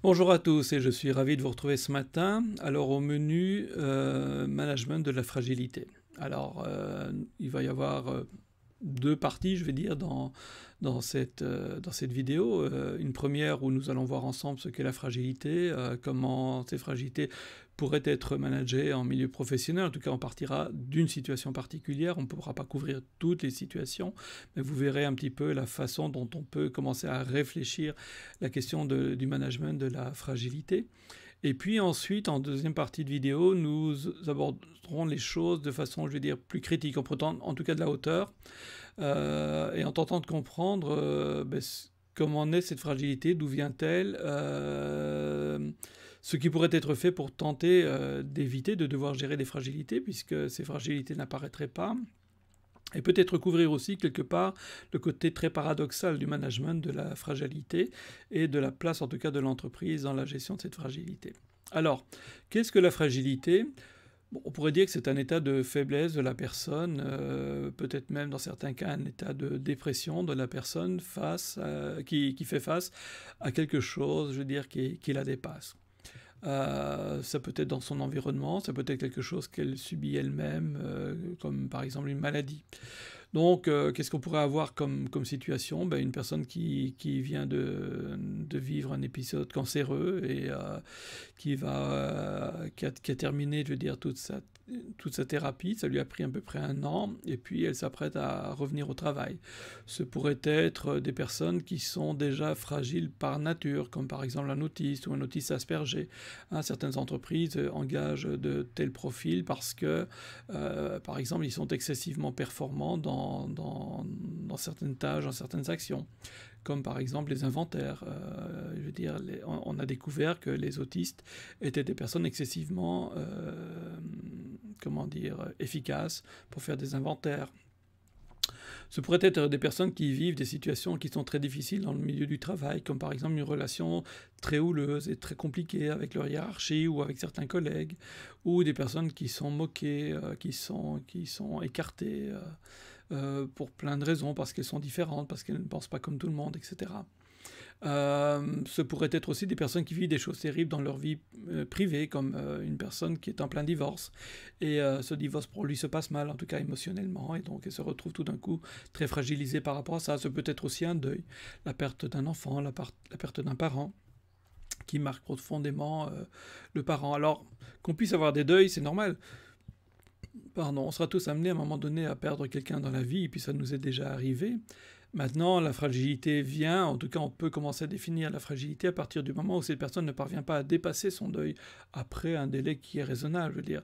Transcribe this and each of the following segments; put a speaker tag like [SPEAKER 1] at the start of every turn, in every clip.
[SPEAKER 1] Bonjour à tous et je suis ravi de vous retrouver ce matin. Alors au menu euh, management de la fragilité. Alors euh, il va y avoir euh, deux parties, je vais dire, dans, dans, cette, euh, dans cette vidéo. Euh, une première où nous allons voir ensemble ce qu'est la fragilité, euh, comment ces fragilités pourraient être managées en milieu professionnel. En tout cas, on partira d'une situation particulière. On ne pourra pas couvrir toutes les situations, mais vous verrez un petit peu la façon dont on peut commencer à réfléchir la question du management de la fragilité. Et puis ensuite, en deuxième partie de vidéo, nous aborderons les choses de façon, je vais dire, plus critique, en prenant en tout cas de la hauteur, euh, et en tentant de comprendre euh, ben, comment naît cette fragilité, d'où vient-elle, euh, ce qui pourrait être fait pour tenter d'éviter de devoir gérer des fragilités, puisque ces fragilités n'apparaîtraient pas et peut-être couvrir aussi quelque part le côté très paradoxal du management, de la fragilité et de la place en tout cas de l'entreprise dans la gestion de cette fragilité. Alors, qu'est-ce que la fragilité On pourrait dire que c'est un état de faiblesse de la personne, euh, peut-être même dans certains cas un état de dépression de la personne face qui, fait face à quelque chose, je veux dire, qui la dépasse. Euh, ça peut être dans son environnement, ça peut être quelque chose qu'elle subit elle-même, euh, comme par exemple une maladie. Donc, euh, qu'est-ce qu'on pourrait avoir comme, situation ben, Une personne qui, vient de, vivre un épisode cancéreux et euh, qui, va, euh, qui, a, terminé, je veux dire, toute sa, toute sa thérapie. Ça lui a pris à peu près un an et puis elle s'apprête à revenir au travail. Ce pourrait être des personnes qui sont déjà fragiles par nature, comme par exemple un autiste ou un autiste aspergé. Hein, certaines entreprises engagent de tels profils parce que, par exemple, ils sont excessivement performants dans dans, certaines tâches, dans certaines actions, comme par exemple les inventaires. Euh, je veux dire, on, a découvert que les autistes étaient des personnes excessivement, euh, comment dire, efficaces pour faire des inventaires. Ce pourrait être des personnes qui vivent des situations qui sont très difficiles dans le milieu du travail, comme par exemple une relation très houleuse et très compliquée avec leur hiérarchie ou avec certains collègues, ou des personnes qui sont moquées, euh, qui, sont, qui sont écartées. Euh, pour plein de raisons, parce qu'elles sont différentes, parce qu'elles ne pensent pas comme tout le monde, etc. Euh, ce pourraient être aussi des personnes qui vivent des choses terribles dans leur vie euh, privée, comme une personne qui est en plein divorce et ce divorce pour lui se passe mal, en tout cas émotionnellement, et donc elle se retrouve tout d'un coup très fragilisée par rapport à ça. Ce peut être aussi un deuil, la perte d'un enfant, la perte d'un parent qui marque profondément le parent. Alors qu'on puisse avoir des deuils, c'est normal. Pardon, on sera tous amenés à un moment donné à perdre quelqu'un dans la vie, et puis ça nous est déjà arrivé. Maintenant, la fragilité vient, en tout cas on peut commencer à définir la fragilité à partir du moment où cette personne ne parvient pas à dépasser son deuil après un délai qui est raisonnable. Je veux dire,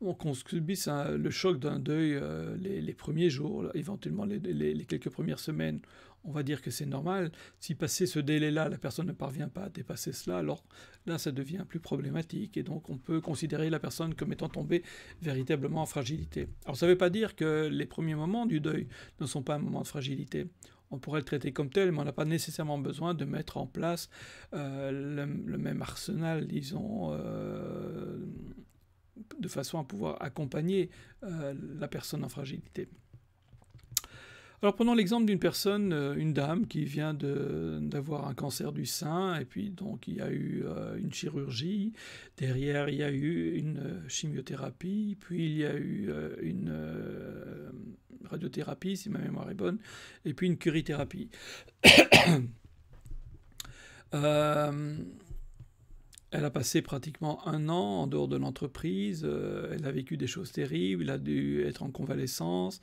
[SPEAKER 1] on qu'on subisse hein, le choc d'un deuil euh, les, premiers jours, éventuellement les, quelques premières semaines, on va dire que c'est normal. Si passé ce délai-là, la personne ne parvient pas à dépasser cela, alors là, ça devient plus problématique et donc on peut considérer la personne comme étant tombée véritablement en fragilité. Alors ça ne veut pas dire que les premiers moments du deuil ne sont pas un moment de fragilité on pourrait le traiter comme tel, mais on n'a pas nécessairement besoin de mettre en place euh, le, même arsenal, disons, euh, de façon à pouvoir accompagner euh, la personne en fragilité. Alors prenons l'exemple d'une personne, euh, une dame qui vient d'avoir un cancer du sein et puis donc il y a eu euh, une chirurgie, derrière il y a eu une chimiothérapie, puis il y a eu une radiothérapie si ma mémoire est bonne, et puis une curithérapie. Elle a passé pratiquement un an en dehors de l'entreprise, euh, elle a vécu des choses terribles, elle a dû être en convalescence,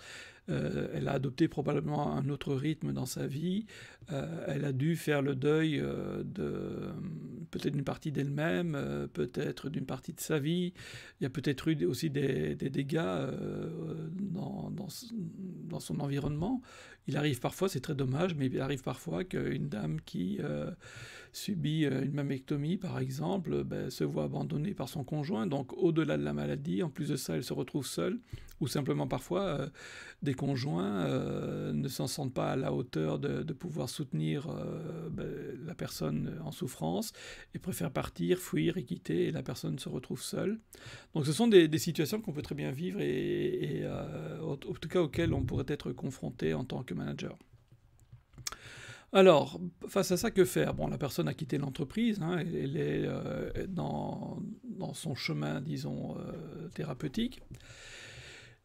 [SPEAKER 1] euh, elle a adopté probablement un autre rythme dans sa vie, euh, elle a dû faire le deuil de peut-être d'une partie d'elle-même, peut-être d'une partie de sa vie, il y a peut-être eu aussi des, dégâts dans, dans, dans, son environnement. Il arrive parfois, c'est très dommage, mais il arrive parfois qu'une dame qui subit euh, une mammectomie, par exemple, euh, ben, se voit abandonnée par son conjoint, donc au-delà de la maladie, en plus de ça, elle se retrouve seule, ou simplement parfois euh, des conjoints ne s'en sentent pas à la hauteur de, pouvoir soutenir ben, la personne en souffrance et préfèrent partir, fuir et quitter, et la personne se retrouve seule. Donc ce sont des, situations qu'on peut très bien vivre et en tout cas auxquelles on pourrait être confronté en tant que manager. Alors, face à ça, que faire Bon, la personne a quitté l'entreprise, hein, elle est euh, dans, son chemin, disons, euh, thérapeutique.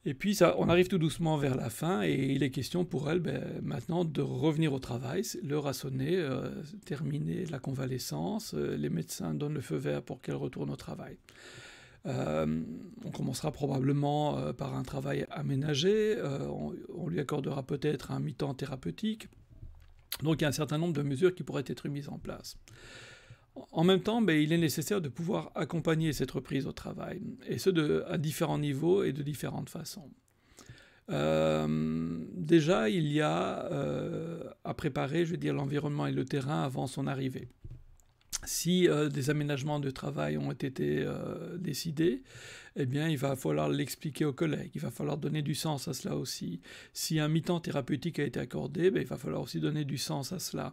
[SPEAKER 1] Et puis, ça, on arrive tout doucement vers la fin, et il est question pour elle, ben, maintenant, de revenir au travail, le rassonner, euh, terminer la convalescence, les médecins donnent le feu vert pour qu'elle retourne au travail. on commencera probablement par un travail aménagé, on, lui accordera peut-être un mi-temps thérapeutique, donc il y a un certain nombre de mesures qui pourraient être mises en place. En même temps, ben, il est nécessaire de pouvoir accompagner cette reprise au travail, et ce à différents niveaux et de différentes façons. Euh, déjà, il y a euh, à préparer, je veux dire, l'environnement et le terrain avant son arrivée. Si euh, des aménagements de travail ont été décidés, eh bien, il va falloir l'expliquer aux collègues, il va falloir donner du sens à cela aussi. Si un mi-temps thérapeutique a été accordé, ben, il va falloir aussi donner du sens à cela.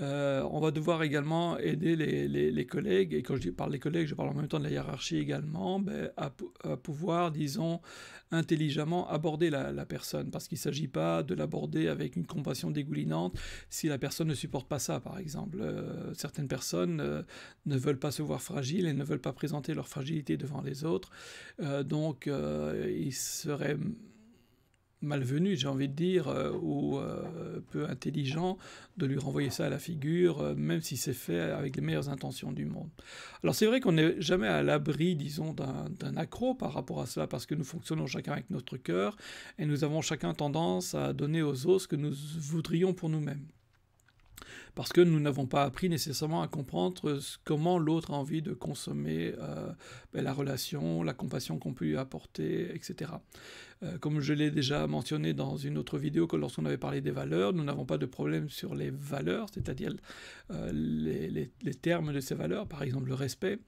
[SPEAKER 1] Euh, on va devoir également aider les, collègues, et quand je parle des collègues, je parle en même temps de la hiérarchie également, ben, à, pouvoir, disons, intelligemment aborder la, personne, parce qu'il ne s'agit pas de l'aborder avec une compassion dégoulinante si la personne ne supporte pas ça, par exemple. Euh, certaines personnes euh, ne veulent pas se voir fragiles et ne veulent pas présenter leur fragilité devant les autres. Euh, donc, euh, il serait malvenu, j'ai envie de dire, euh, ou peu intelligent de lui renvoyer ça à la figure, même si c'est fait avec les meilleures intentions du monde. Alors c'est vrai qu'on n'est jamais à l'abri, disons, d'un accro par rapport à cela, parce que nous fonctionnons chacun avec notre cœur, et nous avons chacun tendance à donner aux autres ce que nous voudrions pour nous-mêmes parce que nous n'avons pas appris nécessairement à comprendre comment l'autre a envie de consommer euh, ben, la relation, la compassion qu'on peut lui apporter, etc. Euh, comme je l'ai déjà mentionné dans une autre vidéo, que lorsqu'on avait parlé des valeurs, nous n'avons pas de problème sur les valeurs, c'est-à-dire euh, les, termes de ces valeurs, par exemple le respect.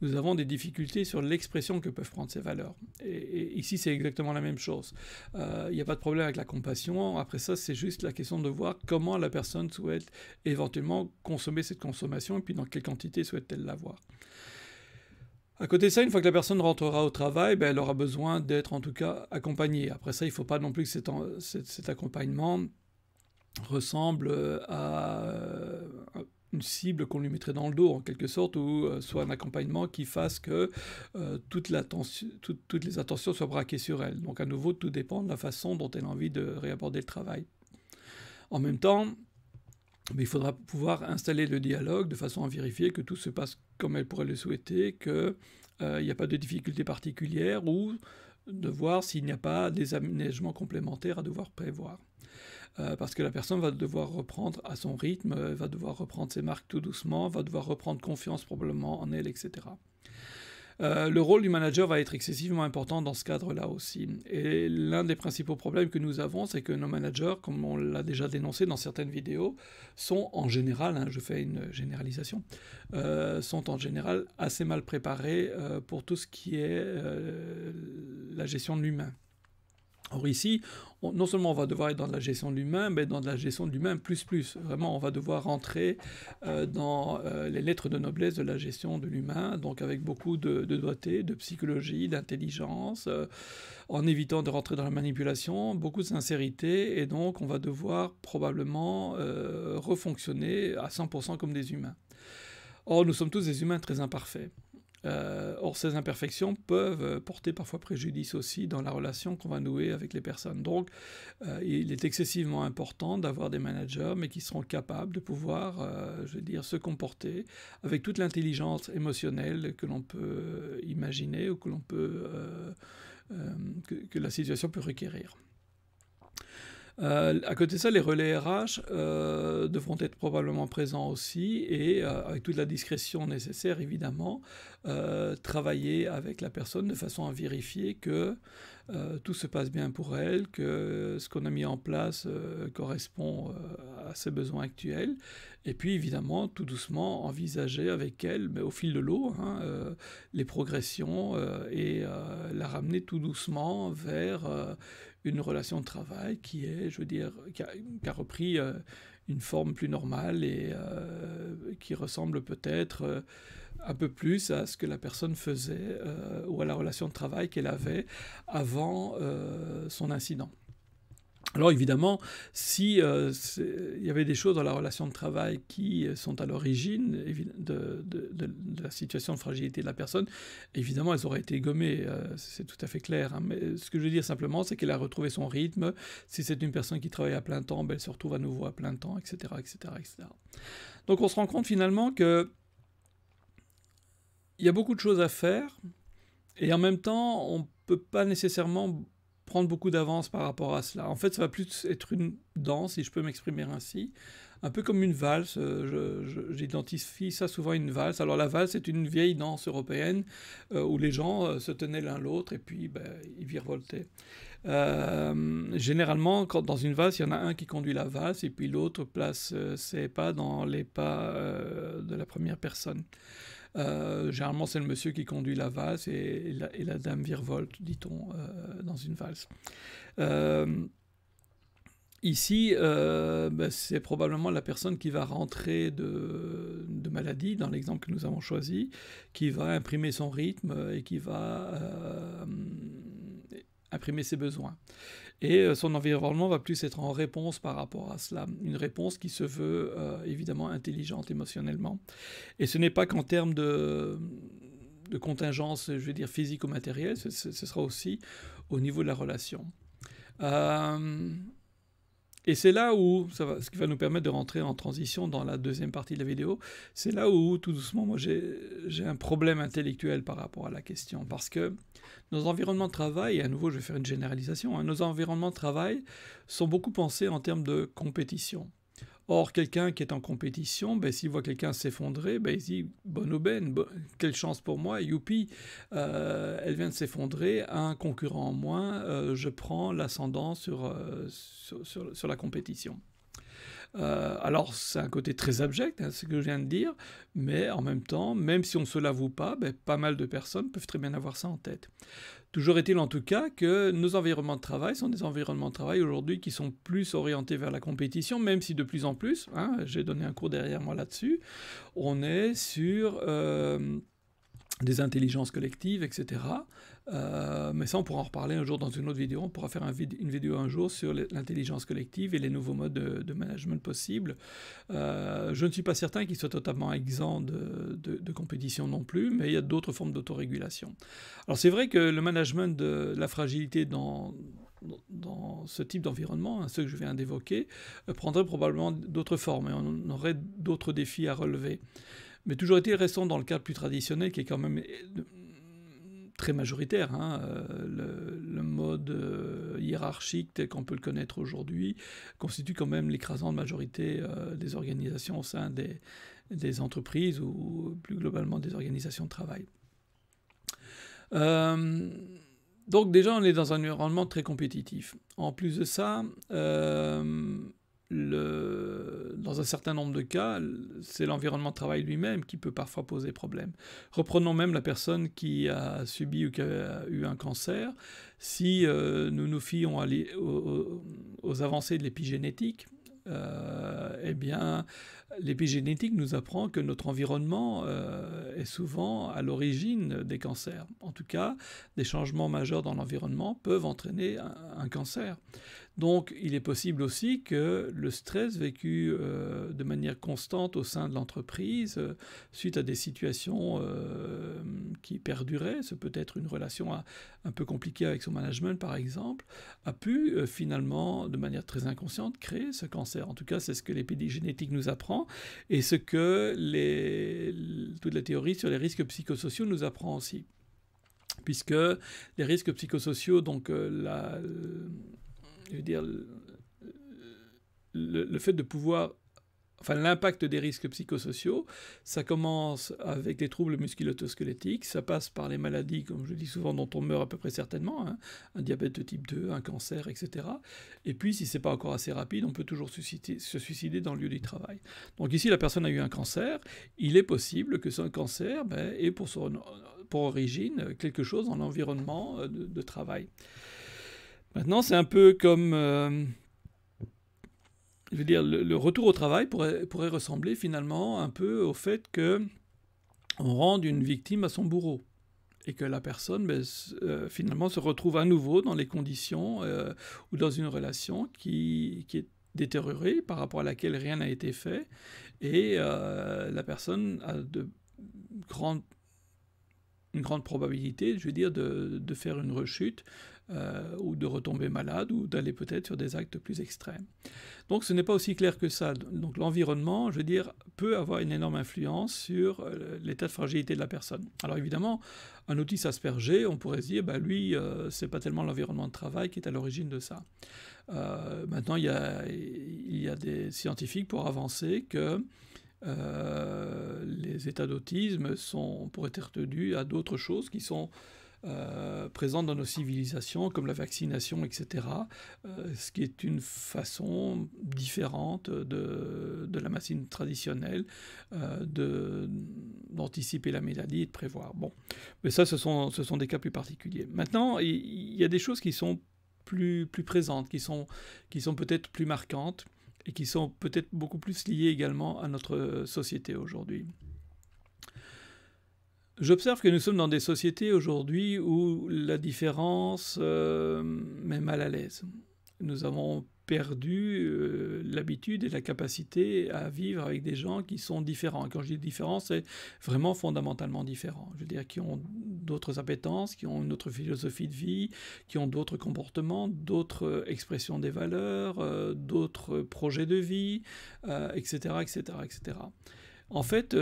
[SPEAKER 1] Nous avons des difficultés sur l'expression que peuvent prendre ces valeurs. Et, ici, c'est exactement la même chose. Il euh, n'y a pas de problème avec la compassion. Après ça, c'est juste la question de voir comment la personne souhaite éventuellement consommer cette consommation et puis dans quelle quantité souhaite-t-elle l'avoir. À côté de ça, une fois que la personne rentrera au travail, ben, elle aura besoin d'être en tout cas accompagnée. Après ça, il ne faut pas non plus que cet, accompagnement ressemble euh, à euh, une cible qu'on lui mettrait dans le dos en quelque sorte, ou euh, soit un accompagnement qui fasse que toutes les attentions soient braquées sur elle. Donc à nouveau, tout dépend de la façon dont elle a envie de réaborder le travail. En même temps, mais il faudra pouvoir installer le dialogue de façon à vérifier que tout se passe comme elle pourrait le souhaiter, qu'il euh, n'y a pas de difficultés particulières ou de voir s'il n'y a pas des aménagements complémentaires à devoir prévoir. Euh, parce que la personne va devoir reprendre à son rythme, va devoir reprendre ses marques tout doucement, va devoir reprendre confiance probablement en elle, etc. Euh, le rôle du manager va être excessivement important dans ce cadre-là aussi. Et l'un des principaux problèmes que nous avons, c'est que nos managers, comme on l'a déjà dénoncé dans certaines vidéos, sont en général, hein, je fais une généralisation, euh, sont en général assez mal préparés euh, pour tout ce qui est la gestion de l'humain. Or ici, non seulement on va devoir être dans la gestion de l'humain, mais dans la gestion de l'humain plus plus. Vraiment, on va devoir rentrer euh, dans euh, les lettres de noblesse de la gestion de l'humain, donc avec beaucoup de, doigté, de psychologie, d'intelligence, euh, en évitant de rentrer dans la manipulation, beaucoup de sincérité, et donc on va devoir probablement refonctionner à 100% comme des humains. Or, nous sommes tous des humains très imparfaits. Euh, or, ces imperfections peuvent euh, porter parfois préjudice aussi dans la relation qu'on va nouer avec les personnes. Donc, euh, il est excessivement important d'avoir des managers, mais qui seront capables de pouvoir, je veux dire, se comporter avec toute l'intelligence émotionnelle que l'on peut imaginer ou que la situation peut requérir. Euh, à côté de ça, les relais RH euh, devront être probablement présents aussi et euh, avec toute la discrétion nécessaire, évidemment, travailler avec la personne de façon à vérifier que tout se passe bien pour elle, que ce qu'on a mis en place correspond à ses besoins actuels. Et puis, évidemment, tout doucement, envisager avec elle, mais au fil de l'eau, hein, les progressions et la ramener tout doucement vers une relation de travail qui est, je veux dire, qui a, repris euh, une forme plus normale et euh, qui ressemble peut-être euh, un peu plus à ce que la personne faisait ou à la relation de travail qu'elle avait avant son incident. Alors évidemment, si euh, il y avait des choses dans la relation de travail qui euh, sont à l'origine de, la situation de fragilité de la personne, évidemment elles auraient été gommées, euh, c'est tout à fait clair. Hein. Mais ce que je veux dire simplement, c'est qu'elle a retrouvé son rythme. Si c'est une personne qui travaille à plein temps, ben, elle se retrouve à nouveau à plein temps, etc., etc., Donc on se rend compte finalement que il y a beaucoup de choses à faire et en même temps on ne peut pas nécessairement prendre beaucoup d'avance par rapport à cela. En fait, ça va plus être une danse, si je peux m'exprimer ainsi, un peu comme une valse. Euh, j'identifie ça souvent une valse. Alors la valse, c'est une vieille danse européenne euh, où les gens euh, se tenaient l'un l'autre et puis ben, ils virevoltaient. généralement, dans une valse, il y en a un qui conduit la valse et puis l'autre place ses pas dans les pas de la première personne. Euh, généralement, c'est le monsieur qui conduit la valse et, la, dame virevolte, dit-on, euh, dans une valse. Euh, ici, ben, c'est probablement la personne qui va rentrer de maladie, dans l'exemple que nous avons choisi, qui va imprimer son rythme et qui va imprimer ses besoins et euh, son environnement va plus être en réponse par rapport à cela, une réponse qui se veut euh, évidemment intelligente émotionnellement. Et ce n'est pas qu'en termes de, contingence, je vais dire physique ou matérielle, ce, sera aussi au niveau de la relation. Euh, et c'est là où, ce qui va nous permettre de rentrer en transition dans la deuxième partie de la vidéo, c'est là où tout doucement, moi j'ai un problème intellectuel par rapport à la question. Parce que nos environnements de travail, et à nouveau je vais faire une généralisation, hein, nos environnements de travail sont beaucoup pensés en termes de compétition. Or, quelqu'un qui est en compétition, ben, s'il voit quelqu'un s'effondrer, ben, il dit Bonne aubaine, quelle chance pour moi, youpi, euh, elle vient de s'effondrer, un concurrent en moins, euh, je prends l'ascendant sur, euh, sur la compétition. Euh, alors c'est un côté très abject, hein, ce que je viens de dire, mais en même temps, même si on ne se l'avoue pas, ben, pas mal de personnes peuvent très bien avoir ça en tête. Toujours est-il en tout cas que nos environnements de travail sont des environnements de travail aujourd'hui qui sont plus orientés vers la compétition, même si de plus en plus, hein, j'ai donné un cours derrière moi là-dessus, on est sur... Euh, des intelligences collectives, etc. Euh, mais ça, on pourra en reparler un jour dans une autre vidéo. On pourra faire une vidéo un jour sur l'intelligence collective et les nouveaux modes de, management possibles. Euh, je ne suis pas certain qu'il soit totalement exempt de, compétition non plus, mais il y a d'autres formes d'autorégulation. Alors c'est vrai que le management de la fragilité dans, ce type d'environnement, hein, ceux que je viens d'évoquer, euh, prendrait probablement d'autres formes et on aurait d'autres défis à relever. Mais toujours été, restons dans le cadre plus traditionnel qui est quand même euh, très majoritaire, hein, euh, le, mode euh, hiérarchique tel qu'on peut le connaître aujourd'hui constitue quand même l'écrasante majorité des organisations au sein des, entreprises ou plus globalement des organisations de travail. donc déjà, on est dans un environnement très compétitif. En plus de ça, le, dans un certain nombre de cas, c'est l'environnement de travail lui-même qui peut parfois poser problème. Reprenons même la personne qui a subi ou qui a eu un cancer. Si euh, nous nous fions aux, aux avancées de l'épigénétique, euh, eh bien, l'épigénétique nous apprend que notre environnement euh, est souvent à l'origine des cancers. En tout cas, des changements majeurs dans l'environnement peuvent entraîner un cancer. Donc il est possible aussi que le stress vécu euh, de manière constante au sein de l'entreprise, euh, suite à des situations euh, qui perduraient, ce peut être une relation un peu compliquée avec son management par exemple, a pu finalement, de manière très inconsciente, créer ce cancer. En tout cas, c'est ce que génétique nous apprend et ce que les, toute la théorie sur les risques psychosociaux nous apprend aussi puisque les risques psychosociaux, donc la, je veux dire, le, fait de pouvoir enfin l'impact des risques psychosociaux, ça commence avec des troubles musculo ça passe par les maladies, comme je dis souvent, dont on meurt à peu près certainement, hein. un diabète de type 2, un cancer, etc. Et puis, si ce c'est pas encore assez rapide, on peut toujours se suicider dans le lieu du travail. Donc ici, la personne a eu un cancer, il est possible que ce cancer ben, ait pour, origine quelque chose dans l'environnement euh, de travail. Maintenant, c'est un peu comme... Euh, je veux dire, le, retour au travail pourrait, ressembler finalement un peu au fait que on rende une victime à son bourreau et que la personne ben, euh, finalement se retrouve à nouveau dans les conditions euh, ou dans une relation qui, est détériorée par rapport à laquelle rien n'a été fait et la personne a de une grande probabilité, je veux dire, de faire une rechute euh, ou de retomber malade, ou d'aller peut-être sur des actes plus extrêmes. Donc ce n'est pas aussi clair que ça. Donc l'environnement, je veux dire, peut avoir une énorme influence sur euh, l'état de fragilité de la personne. Alors évidemment, un autiste aspergé, on pourrait se dire, bah lui, ce euh, c'est pas tellement l'environnement de travail qui est à l'origine de ça. maintenant, il y, a, des scientifiques pour avancer que les états d'autisme sont, pourraient être dus à d'autres choses qui sont euh, présentes dans nos civilisations, comme la vaccination, etc., euh, ce qui est une façon différente de, de la médecine traditionnelle euh, d'anticiper la maladie et de prévoir. Bon, mais ça, ce sont, ce sont des cas plus particuliers. Maintenant, il y, a des choses qui sont plus, plus présentes, qui sont, qui sont peut-être plus marquantes et qui sont peut-être beaucoup plus liées également à notre société aujourd'hui. J'observe que nous sommes dans des sociétés aujourd'hui où la différence euh, met mal à l'aise. Nous avons perdu euh, l'habitude et la capacité à vivre avec des gens qui sont différents. quand je dis différents, c'est vraiment fondamentalement différents. Je veux dire, qui ont d'autres appétences, qui ont une autre philosophie de vie, qui ont d'autres comportements, d'autres euh, expressions des valeurs, d'autres projets de vie, etc., etc., etc. En fait,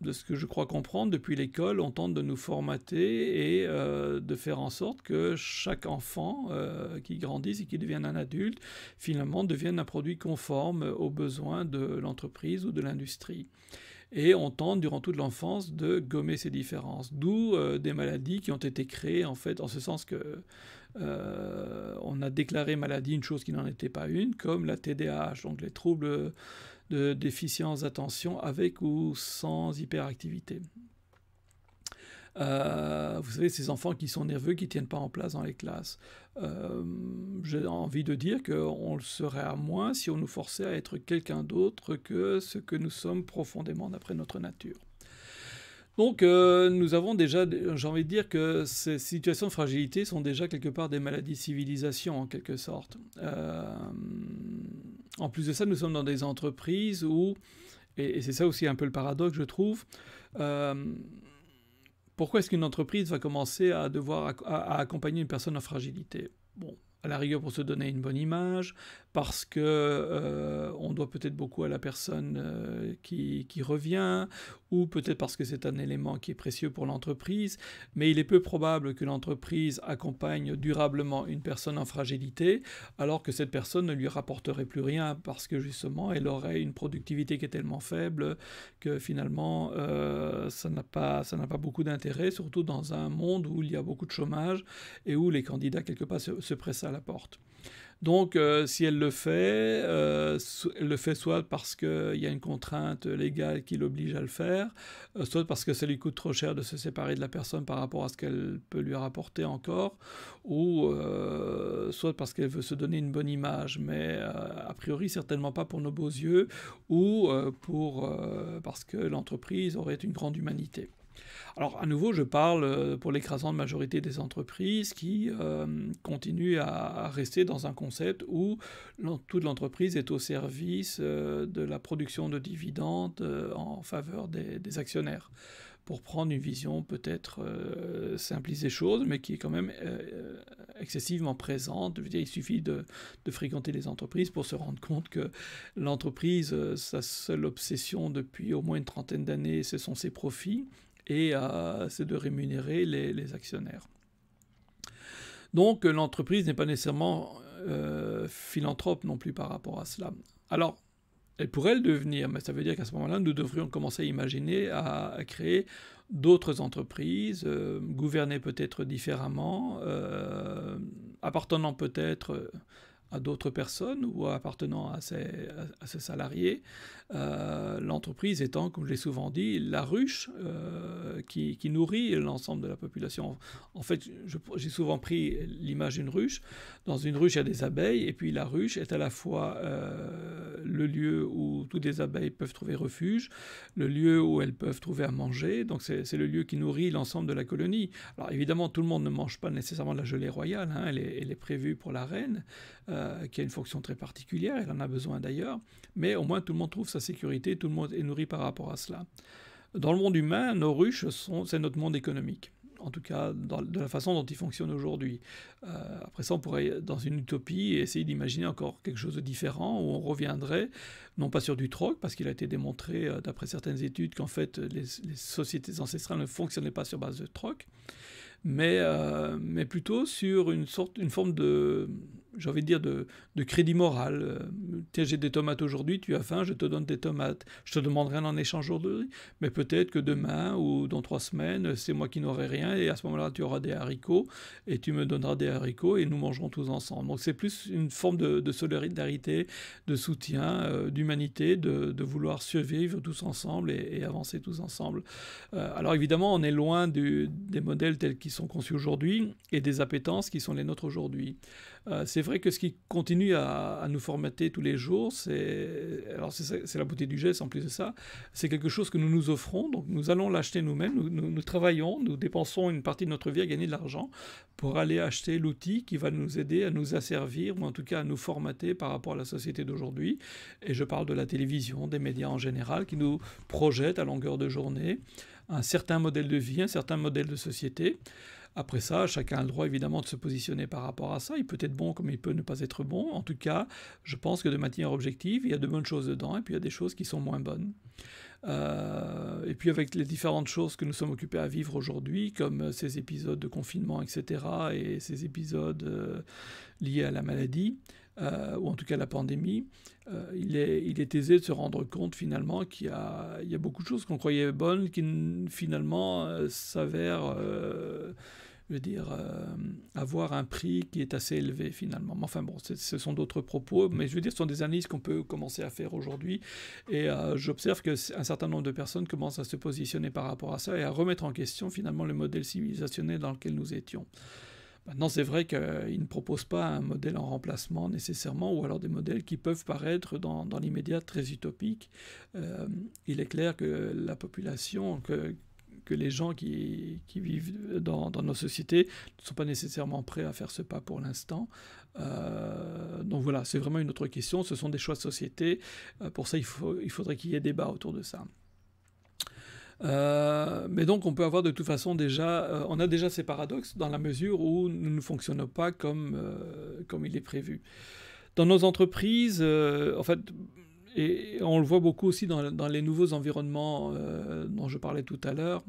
[SPEAKER 1] de ce que je crois comprendre, depuis l'école, on tente de nous formater et euh, de faire en sorte que chaque enfant euh, qui grandisse et qui devienne un adulte, finalement, devienne un produit conforme aux besoins de l'entreprise ou de l'industrie. Et on tente, durant toute l'enfance, de gommer ces différences. D'où euh, des maladies qui ont été créées, en fait, en ce sens que on a déclaré maladie une chose qui n'en était pas une, comme la TDAH, donc les troubles de déficience d'attention avec ou sans hyperactivité. Euh, vous savez, ces enfants qui sont nerveux, qui ne tiennent pas en place dans les classes. Euh, j'ai envie de dire qu'on le serait à moins si on nous forçait à être quelqu'un d'autre que ce que nous sommes profondément d'après notre nature. Donc euh, nous avons déjà, j'ai envie de dire que ces situations de fragilité sont déjà quelque part des maladies civilisation en quelque sorte. En plus de ça, nous sommes dans des entreprises où, et, c'est ça aussi un peu le paradoxe, je trouve, euh, pourquoi est-ce qu'une entreprise va commencer à devoir accompagner une personne en fragilité Bon, à la rigueur pour se donner une bonne image, parce que euh, on doit peut-être beaucoup à la personne euh, qui, revient, ou peut-être parce que c'est un élément qui est précieux pour l'entreprise, mais il est peu probable que l'entreprise accompagne durablement une personne en fragilité, alors que cette personne ne lui rapporterait plus rien, parce que justement, elle aurait une productivité qui est tellement faible que finalement, euh, ça n'a pas, pas beaucoup d'intérêt, surtout dans un monde où il y a beaucoup de chômage et où les candidats, quelque part, se pressent à la porte. Donc, euh, si elle le fait, euh, elle le fait soit parce qu'il y a une contrainte légale qui l'oblige à le faire, euh, soit parce que ça lui coûte trop cher de se séparer de la personne par rapport à ce qu'elle peut lui rapporter encore, ou soit parce qu'elle veut se donner une bonne image, mais a priori certainement pas pour nos beaux yeux, ou pour, parce que l'entreprise aurait une grande humanité. Alors à nouveau, je parle euh, pour l'écrasante majorité des entreprises qui euh, continuent à, rester dans un concept où toute l'entreprise est au service euh, de la production de dividendes en faveur des, actionnaires, pour prendre une vision peut-être simpliste des choses, mais qui est quand même excessivement présente. il suffit de, fréquenter les entreprises pour se rendre compte que l'entreprise, sa seule obsession depuis au moins une trentaine d'années, ce sont ses profits et c'est de rémunérer les, actionnaires. Donc l'entreprise n'est pas nécessairement euh, philanthrope non plus par rapport à cela. Alors, elle pourrait le devenir, mais ça veut dire qu'à ce moment-là, nous devrions commencer à imaginer, à, créer d'autres entreprises, euh, gouverner peut-être différemment, euh, appartenant peut-être à d'autres personnes ou appartenant à à ses salariés, euh, l'entreprise étant, comme je l'ai souvent dit, la ruche euh, qui, nourrit l'ensemble de la population. En fait, j'ai souvent pris l'image d'une ruche. Dans une ruche, il y a des abeilles, et puis la ruche est à la fois euh, le lieu où toutes les abeilles peuvent trouver refuge, le lieu où elles peuvent trouver à manger, donc c'est le lieu qui nourrit l'ensemble de la colonie. Alors évidemment, tout le monde ne mange pas nécessairement de la gelée royale, hein. elle, est, prévue pour la reine, qui a une fonction très particulière, elle en a besoin d'ailleurs, mais au moins tout le monde trouve sa sécurité, tout le monde est nourri par rapport à cela. Dans le monde humain, nos ruches, sont, c'est notre monde économique en tout cas de la façon dont ils fonctionne aujourd'hui. Euh, après ça, on pourrait, dans une utopie, essayer d'imaginer encore quelque chose de différent, où on reviendrait, non pas sur du troc, parce qu'il a été démontré, euh, d'après certaines études, qu'en fait, les, sociétés ancestrales ne fonctionnaient pas sur base de troc, mais, euh, mais plutôt sur une, sorte, une forme de, j'ai envie de dire, de, de crédit moral. Euh, tiens, j'ai des tomates aujourd'hui, tu as faim, je te donne des tomates. Je te demande rien en échange aujourd'hui, mais peut-être que demain ou dans trois semaines, c'est moi qui n'aurai rien, et à ce moment-là, tu auras des haricots, et tu me donneras des haricots, et nous mangerons tous ensemble. Donc c'est plus une forme de, de solidarité, de soutien, euh, d'humanité, de, de, vouloir survivre tous ensemble et, avancer tous ensemble. Euh, alors évidemment, on est loin des modèles tels qu'ils sont conçus aujourd'hui, et des appétences qui sont les nôtres aujourd'hui. Euh, c'est vrai que ce qui continue à, nous formater tous les jours, c'est c'est la beauté du geste en plus de ça, c'est quelque chose que nous nous offrons, donc nous allons l'acheter nous-mêmes, nous, nous, travaillons, nous dépensons une partie de notre vie à gagner de l'argent pour aller acheter l'outil qui va nous aider à nous asservir ou en tout cas à nous formater par rapport à la société d'aujourd'hui. Et je parle de la télévision, des médias en général, qui nous projettent à longueur de journée un certain modèle de vie, un certain modèle de société. Après ça, chacun a le droit évidemment de se positionner par rapport à ça. Il peut être bon comme il peut ne pas être bon. En tout cas, je pense que de manière objective, il y a de bonnes choses dedans et puis il y a des choses qui sont moins bonnes. Euh, et puis avec les différentes choses que nous sommes occupés à vivre aujourd'hui, comme euh, ces épisodes de confinement, etc., et ces épisodes euh, liés à la maladie, euh, ou en tout cas la pandémie, euh, il, est, aisé de se rendre compte finalement qu'il y a, beaucoup de choses qu'on croyait bonnes qui finalement euh, s'avèrent, veux dire, avoir un prix qui est assez élevé finalement. Mais enfin bon, ce sont d'autres propos, mais je veux dire, ce sont des analyses qu'on peut commencer à faire aujourd'hui. Et j'observe qu'un certain nombre de personnes commencent à se positionner par rapport à ça et à remettre en question finalement le modèle civilisationnel dans lequel nous étions. Maintenant, c'est vrai qu'ils ne proposent pas un modèle en remplacement nécessairement, ou alors des modèles qui peuvent paraître dans, l'immédiat très utopiques. Euh, il est clair que la population, que, les gens qui, vivent dans, nos sociétés ne sont pas nécessairement prêts à faire ce pas pour l'instant. Euh, donc voilà, c'est vraiment une autre question. Ce sont des choix de société. Euh, pour ça, il, il faudrait qu'il y ait débat autour de ça. Euh, mais donc on peut avoir de toute façon déjà, euh, on a déjà ces paradoxes dans la mesure où nous ne fonctionnons pas comme, euh, comme il est prévu. Dans nos entreprises, en fait, et on le voit beaucoup aussi dans, les nouveaux environnements dont je parlais tout à l'heure,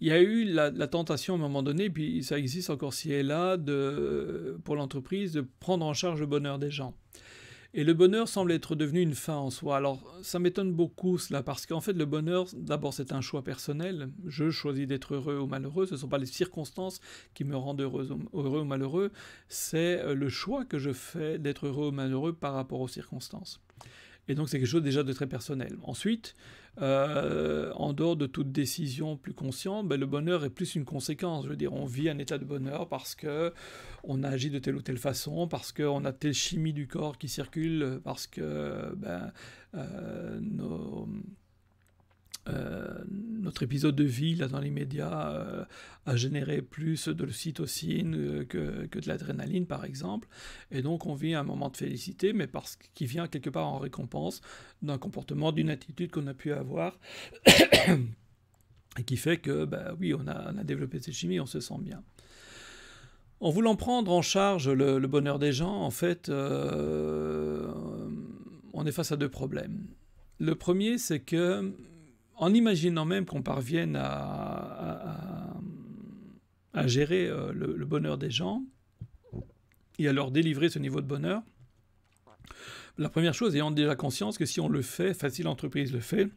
[SPEAKER 1] il y a eu la, tentation à un moment donné, puis ça existe encore si est là, de, pour l'entreprise de prendre en charge le bonheur des gens. Et le bonheur semble être devenu une fin en soi. Alors ça m'étonne beaucoup cela, parce qu'en fait le bonheur, d'abord c'est un choix personnel. Je choisis d'être heureux ou malheureux, ce ne sont pas les circonstances qui me rendent heureux, ou malheureux, c'est euh, le choix que je fais d'être heureux ou malheureux par rapport aux circonstances. Et donc c'est quelque chose déjà de très personnel. Ensuite, euh, en dehors de toute décision plus consciente, ben, le bonheur est plus une conséquence. Je veux dire, on vit un état de bonheur parce que on a de telle ou telle façon, parce qu'on a telle chimie du corps qui circule, parce que ben, euh, nos euh, notre épisode de vie là dans les médias euh, a généré plus de l'ocytocine euh, que, que, de l'adrénaline par exemple et donc on vit un moment de félicité mais parce qui vient quelque part en récompense d'un comportement d'une attitude qu'on a pu avoir et qui fait que bah oui on a, développé cette chimie, on se sent bien en voulant prendre en charge le bonheur des gens en fait on est face à deux problèmes le premier c'est que en imaginant même qu'on parvienne à, gérer euh, le, bonheur des gens et à leur délivrer ce niveau de bonheur, la première chose, ayant déjà conscience que si on le fait, facile entreprise le fait,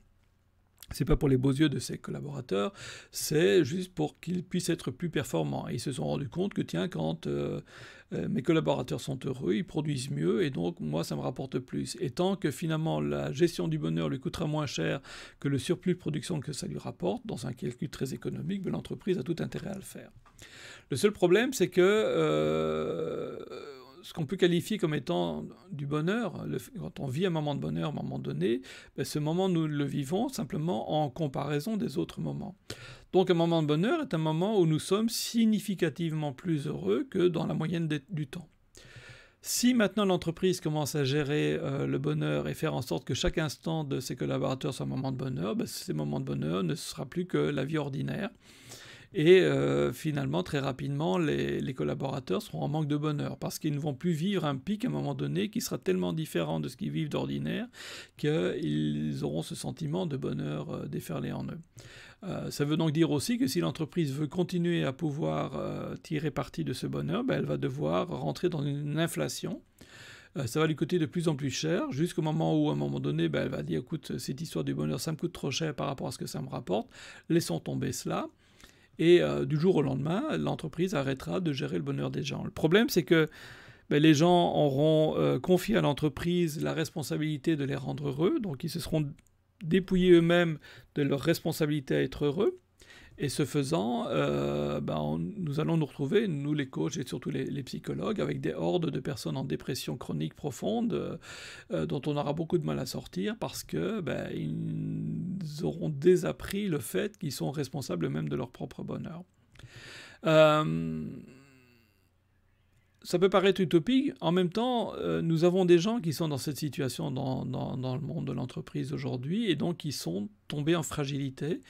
[SPEAKER 1] c'est pas pour les beaux yeux de ses collaborateurs, c'est juste pour qu'ils puissent être plus performants. ils se sont rendus compte que tiens, quand euh, euh, mes collaborateurs sont heureux, ils produisent mieux et donc moi ça me rapporte plus. Et tant que finalement la gestion du bonheur lui coûtera moins cher que le surplus de production que ça lui rapporte, dans un calcul très économique, ben, l'entreprise a tout intérêt à le faire. Le seul problème, c'est que euh, ce qu'on peut qualifier comme étant du bonheur, quand on vit un moment de bonheur à un moment donné, ben, ce moment nous le vivons simplement en comparaison des autres moments. Donc un moment de bonheur est un moment où nous sommes significativement plus heureux que dans la moyenne du temps. Si maintenant l'entreprise commence à gérer euh, le bonheur et faire en sorte que chaque instant de ses collaborateurs soit un moment de bonheur, ben, ces moments de bonheur ne sera plus que la vie ordinaire. Et euh, finalement, très rapidement, les, collaborateurs seront en manque de bonheur parce qu'ils ne vont plus vivre un pic à un moment donné qui sera tellement différent de ce qu'ils vivent d'ordinaire qu'ils auront ce sentiment de bonheur euh, déferlé en eux. Euh, ça veut donc dire aussi que si l'entreprise veut continuer à pouvoir tirer parti de ce bonheur, ben, elle va devoir rentrer dans une inflation. ça va lui coûter de plus en plus cher, jusqu'au moment où, à un moment donné, ben, elle va dire écoute, cette histoire du bonheur, ça me coûte trop cher par rapport à ce que ça me rapporte, laissons tomber cela et euh, du jour au lendemain, l'entreprise arrêtera de gérer le bonheur des gens. Le problème, c'est que ben, les gens auront euh, confié à l'entreprise la responsabilité de les rendre heureux, donc ils se seront dépouillés eux-mêmes de leur responsabilité à être heureux. Et ce faisant, euh, ben, nous allons nous retrouver, nous les coachs et surtout les, psychologues, avec des hordes de personnes en dépression chronique profonde euh, euh, dont on aura beaucoup de mal à sortir parce qu'ils ben, auront désappris le fait qu'ils sont responsables même de leur propre bonheur. Euh, ça peut paraître utopique. En même temps, euh, nous avons des gens qui sont dans cette situation dans, le monde de l'entreprise aujourd'hui et donc qui sont tombés en fragilité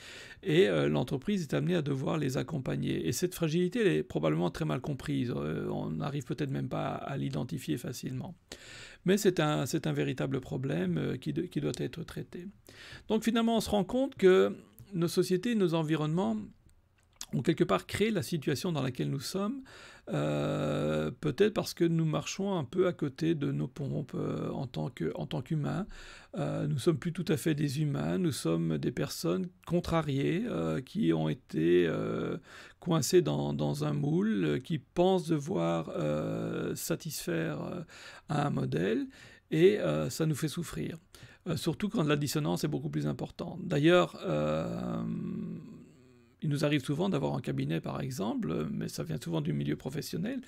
[SPEAKER 1] et euh, l'entreprise est amenée à devoir les accompagner. Et cette fragilité, elle est probablement très mal comprise. Euh, on n'arrive peut-être même pas à, l'identifier facilement. Mais c'est un, véritable problème qui doit être traité. Donc finalement, on se rend compte que nos sociétés, nos environnements ont quelque part créé la situation dans laquelle nous sommes euh, peut-être parce que nous marchons un peu à côté de nos pompes euh, en tant qu'humains. Nous euh, nous sommes plus tout à fait des humains, nous sommes des personnes contrariées euh, qui ont été coincées dans, dans, un moule, qui pensent devoir satisfaire à un modèle et ça nous fait souffrir. surtout quand la dissonance est beaucoup plus importante. D'ailleurs, nous arrive souvent d'avoir en cabinet, par exemple, mais ça vient souvent du milieu professionnel,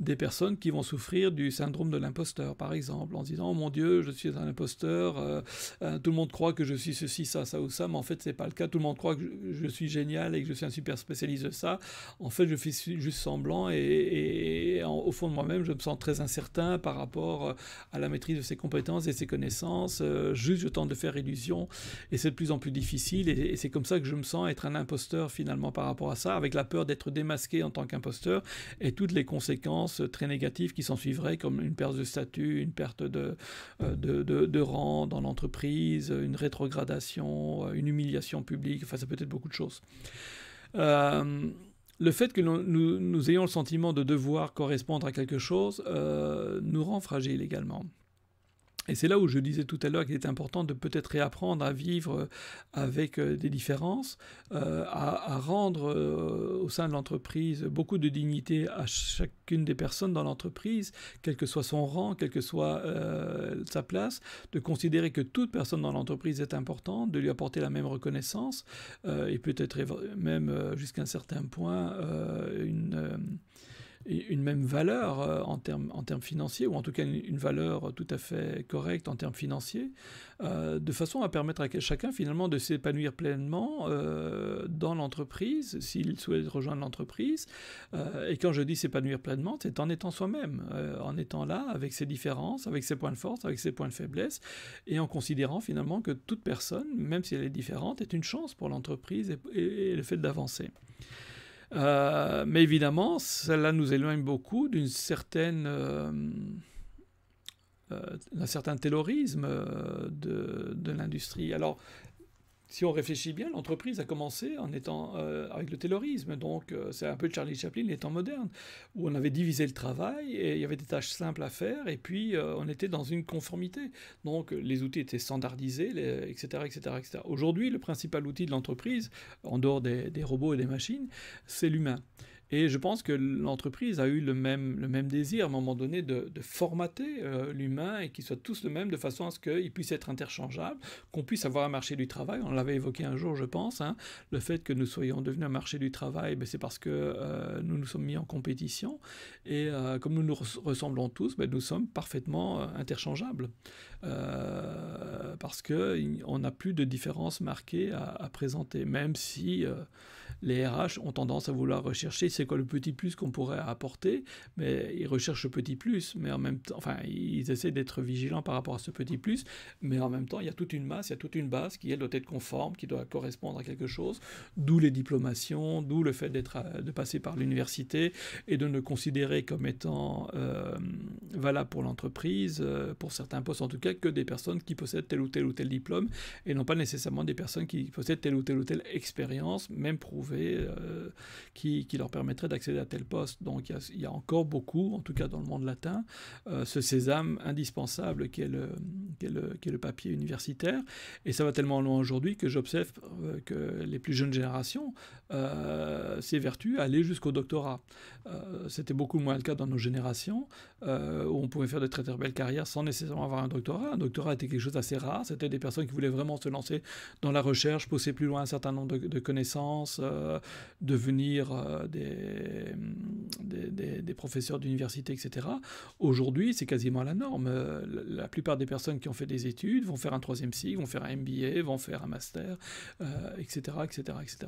[SPEAKER 1] des personnes qui vont souffrir du syndrome de l'imposteur, par exemple, en disant Oh mon Dieu, je suis un imposteur, euh, euh, tout le monde croit que je suis ceci, ça, ça ou ça, mais en fait, c'est pas le cas. Tout le monde croit que je, suis génial et que je suis un super spécialiste de ça. En fait, je fais juste semblant et, au fond de moi-même, je me sens très incertain par rapport euh, à la maîtrise de ses compétences et ses connaissances. juste, je tente de faire illusion et c'est de plus en plus difficile et, et c'est comme ça que je me sens être un imposteur finalement finalement par rapport à ça, avec la peur d'être démasqué en tant qu'imposteur et toutes les conséquences très négatives qui s'en suivraient, comme une perte de statut, une perte de, euh, de, rang dans l'entreprise, une rétrogradation, euh, une humiliation publique, enfin ça peut être beaucoup de choses. Euh, le fait que nous, ayons le sentiment de devoir correspondre à quelque chose nous rend fragiles également. Et c'est là où je disais tout à l'heure qu'il est important de peut-être réapprendre à vivre euh, avec euh, des différences, euh, à, rendre au sein de l'entreprise beaucoup de dignité à chacune des personnes dans l'entreprise, quel que soit son rang, quelle que soit sa place, de considérer que toute personne dans l'entreprise est importante, de lui apporter la même reconnaissance et peut-être même jusqu'à un certain point une une même valeur euh, en termes en termes financiers ou en tout cas une, valeur tout à fait correcte en termes financiers, euh, de façon à permettre à chacun finalement de s'épanouir pleinement euh, dans l'entreprise s'il souhaite rejoindre l'entreprise. et quand je dis s'épanouir pleinement, c'est en étant soi-même, en étant là avec ses différences, avec ses points de force, avec ses points de faiblesse, et en considérant finalement que toute personne, même si elle est différente, est une chance pour l'entreprise et le fait d'avancer. Euh, mais évidemment, cela nous éloigne beaucoup d'une certaine, euh, euh, d'un certain taylorisme de, l'industrie. Alors, si on réfléchit bien, l'entreprise a commencé en étant euh, avec le taylorisme, donc euh, c'est un peu Charlie Chaplin, les temps modernes, où on avait divisé le travail et il y avait des tâches simples à faire, et puis euh, on était dans une conformité. Donc les outils étaient standardisés, etc., etc., etc. Aujourd'hui, le principal outil de l'entreprise, en dehors des robots et des machines, c'est l'humain. Et je pense que l'entreprise a eu le même, le même désir à un moment donné de, de formater euh, l'humain et qu'ils soient tous le même de façon à ce qu'ils puissent être interchangeables, qu'on puisse avoir un marché du travail. On l'avait évoqué un jour, je pense. Hein. le fait que nous soyons devenus un marché du travail, ben, c'est parce que euh, nous nous sommes mis en compétition. Et euh, comme nous nous ressemblons tous, ben, nous sommes parfaitement interchangeables. parce qu'on n'a plus de différences marquées à, à présenter, même si les RH ont tendance à vouloir rechercher c'est quoi le petit plus qu'on pourrait apporter, mais ils recherchent le petit plus, mais en même temps, enfin, ils essaient d'être vigilants par rapport à ce petit plus, mais en même temps, il y a toute une masse, il y a toute une base qui, elle, doit être conforme, qui doit correspondre à quelque chose, d'où les diplomations, d'où le fait d'être, euh, de passer par l'université et de ne considérer comme étant euh, valable pour l'entreprise, euh, pour certains postes en tout cas, que des personnes qui possèdent tel ou tel ou tel diplôme et non pas nécessairement des personnes qui possèdent telle ou telle ou telle expérience, même prouvée, qui leur permet d'accéder à tel poste. Donc il y, a, encore beaucoup, en tout cas dans le monde latin, euh, ce sésame indispensable qui est le, est le papier universitaire. Et ça va tellement loin aujourd'hui que j'observe euh, que les plus jeunes générations euh, s'évertuent à aller jusqu'au doctorat. C'était beaucoup moins le cas dans nos générations, où on pouvait faire de très très belles carrières sans nécessairement avoir un doctorat. Un doctorat était quelque chose d'assez rare. C'était des personnes qui voulaient vraiment se lancer dans la recherche, pousser plus loin un certain nombre de connaissances, devenir des euh, des, professeurs d'université, etc. Aujourd'hui, c'est quasiment la norme. Euh, la plupart des personnes qui ont fait des études vont faire un troisième cycle, vont faire un MBA, vont faire un master, etc., etc., etc.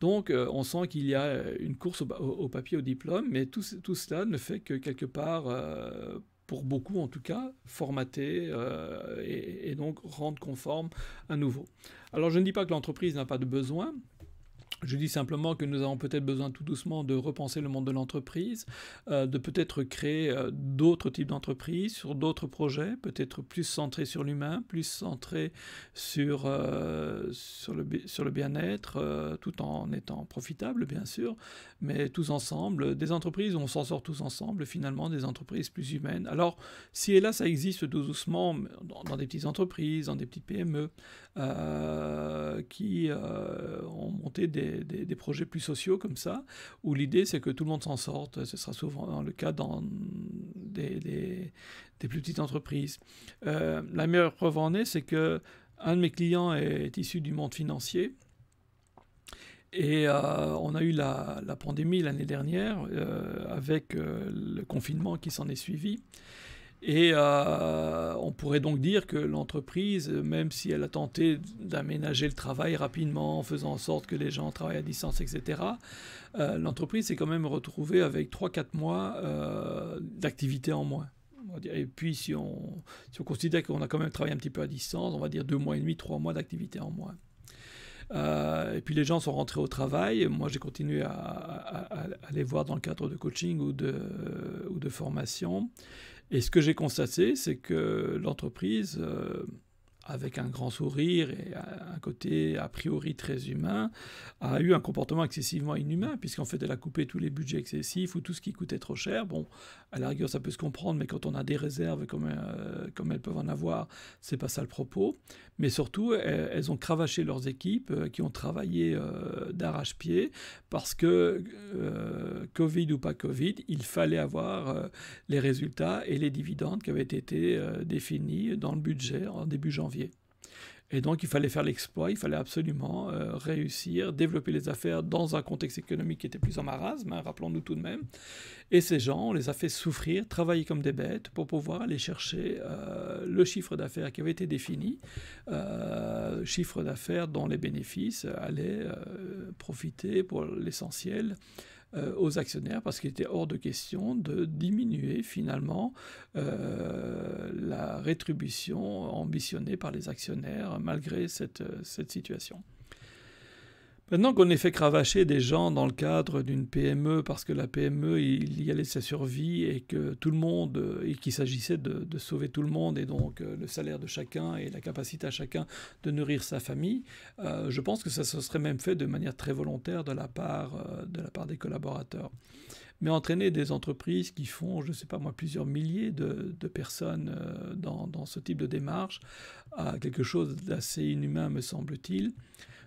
[SPEAKER 1] Donc, euh, on sent qu'il y a une course au, papier, au diplôme, mais tout, cela ne fait que quelque part... pour beaucoup en tout cas, formater et, donc rendre conforme à nouveau. Alors je ne dis pas que l'entreprise n'a pas de besoin, je dis simplement que nous avons peut-être besoin tout doucement de repenser le monde de l'entreprise, euh, de peut-être créer euh, d'autres types d'entreprises, sur d'autres projets, peut-être plus centrés sur l'humain, plus centrés sur, euh, sur le, sur le bien-être, tout en étant profitable bien sûr, mais tous ensemble, des entreprises où on s'en sort tous ensemble, finalement des entreprises plus humaines. Alors, si et là ça existe tout doucement dans, dans des petites entreprises, dans des petites PME, qui ont monté des des, projets plus sociaux comme ça, où l'idée c'est que tout le monde s'en sorte. Ce sera souvent le cas dans des, plus petites entreprises. Euh, la meilleure preuve en est, c'est que un de mes clients est issu du monde financier. Et euh, on a eu la, pandémie l'année dernière euh, avec le confinement qui s'en est suivi. Et euh, on pourrait donc dire que l'entreprise, même si elle a tenté d'aménager le travail rapidement en faisant en sorte que les gens travaillent à distance, etc., euh, l'entreprise s'est quand même retrouvée avec 3-4 mois euh, d'activité en moins. Et puis si on, considère qu'on a quand même travaillé un petit peu à distance, on va dire 2 mois et demi, 3 mois d'activité en moins. et puis les gens sont rentrés au travail. Moi, j'ai continué à, les voir dans le cadre de coaching ou de formation. Et ce que j'ai constaté, c'est que l'entreprise euh, avec un grand sourire et un côté a priori très humain, a eu un comportement excessivement inhumain, puisqu'en fait elle a coupé tous les budgets excessifs ou tout ce qui coûtait trop cher. Bon, à la rigueur ça peut se comprendre, mais quand on a des réserves comme, euh, comme elles peuvent en avoir, c'est pas ça le propos. Mais surtout, e, elles, ont cravaché leurs équipes euh, qui ont travaillé euh, d'arrache-pied, parce que Covid ou pas Covid, il fallait avoir les résultats et les dividendes qui avaient été définis dans le budget en début janvier. Et donc il fallait faire l'exploit, il fallait absolument euh, réussir, développer les affaires dans un contexte économique qui était plus en marasme, hein, rappelons-nous tout de même. Et ces gens, on les a fait souffrir, travailler comme des bêtes pour pouvoir aller chercher euh, le chiffre d'affaires qui avait été défini, euh, chiffre d'affaires dont les bénéfices allaient profiter pour l'essentiel euh, aux actionnaires parce qu'il était hors de question de diminuer finalement euh, la rétribution ambitionnée par les actionnaires malgré cette euh, situation. Maintenant qu'on ait fait cravacher des gens dans le cadre d'une PME parce que la PME il y allait de sa survie et que tout le monde euh, et qu'il s'agissait de, sauver tout le monde et donc euh, le salaire de chacun et la capacité à chacun de nourrir sa famille, euh, je pense que ça se serait même fait de manière très volontaire de la part, de la part des collaborateurs mais entraîner des entreprises qui font, je ne sais pas moi, plusieurs milliers de, personnes euh, dans, ce type de démarche, à euh, quelque chose d'assez inhumain, me semble-t-il.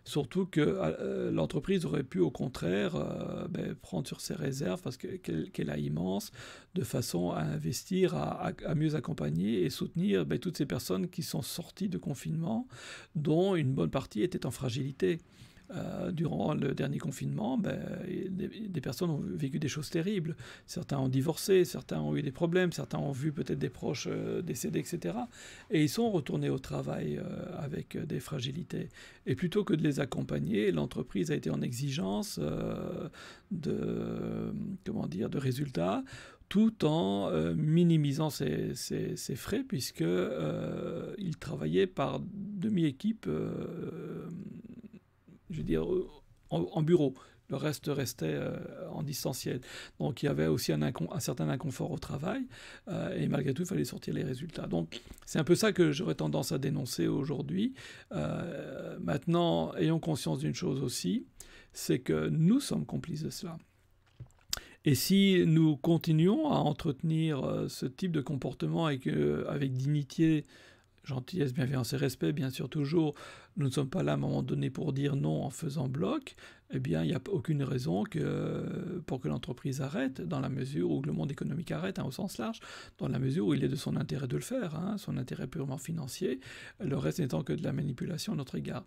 [SPEAKER 1] Surtout que euh, l'entreprise aurait pu au contraire ben, prendre sur ses réserves parce qu'elle a immense, de façon à investir, à, mieux accompagner et soutenir ben, toutes ces personnes qui sont sorties de confinement, dont une bonne partie était en fragilité. Euh, durant le dernier confinement, ben, des, personnes ont vécu des choses terribles. Certains ont divorcé, certains ont eu des problèmes, certains ont vu peut-être des proches euh, décédés, etc. Et ils sont retournés au travail euh, avec des fragilités. Et plutôt que de les accompagner, l'entreprise a été en exigence de, comment dire, de résultats tout en minimisant ses, frais, puisque euh, il travaillait par demi-équipe je veux dire, euh, en, bureau. Le reste restait euh, en distanciel. Donc il y avait aussi un, certain inconfort au travail, euh, et malgré tout, il fallait sortir les résultats. Donc c'est un peu ça que j'aurais tendance à dénoncer aujourd'hui. maintenant, ayons conscience d'une chose aussi, c'est que nous sommes complices de cela. Et si nous continuons à entretenir ce type de comportement avec, avec dignité gentillesse, bienveillance et respect, bien sûr toujours, nous ne sommes pas là à un moment donné pour dire non en faisant bloc, eh bien il n'y a aucune raison euh, pour que l'entreprise arrête, dans la mesure où le monde économique arrête hein, au sens large, dans la mesure où il est de son intérêt de le faire, hein, son intérêt purement financier, le reste n'étant que de la manipulation à notre égard.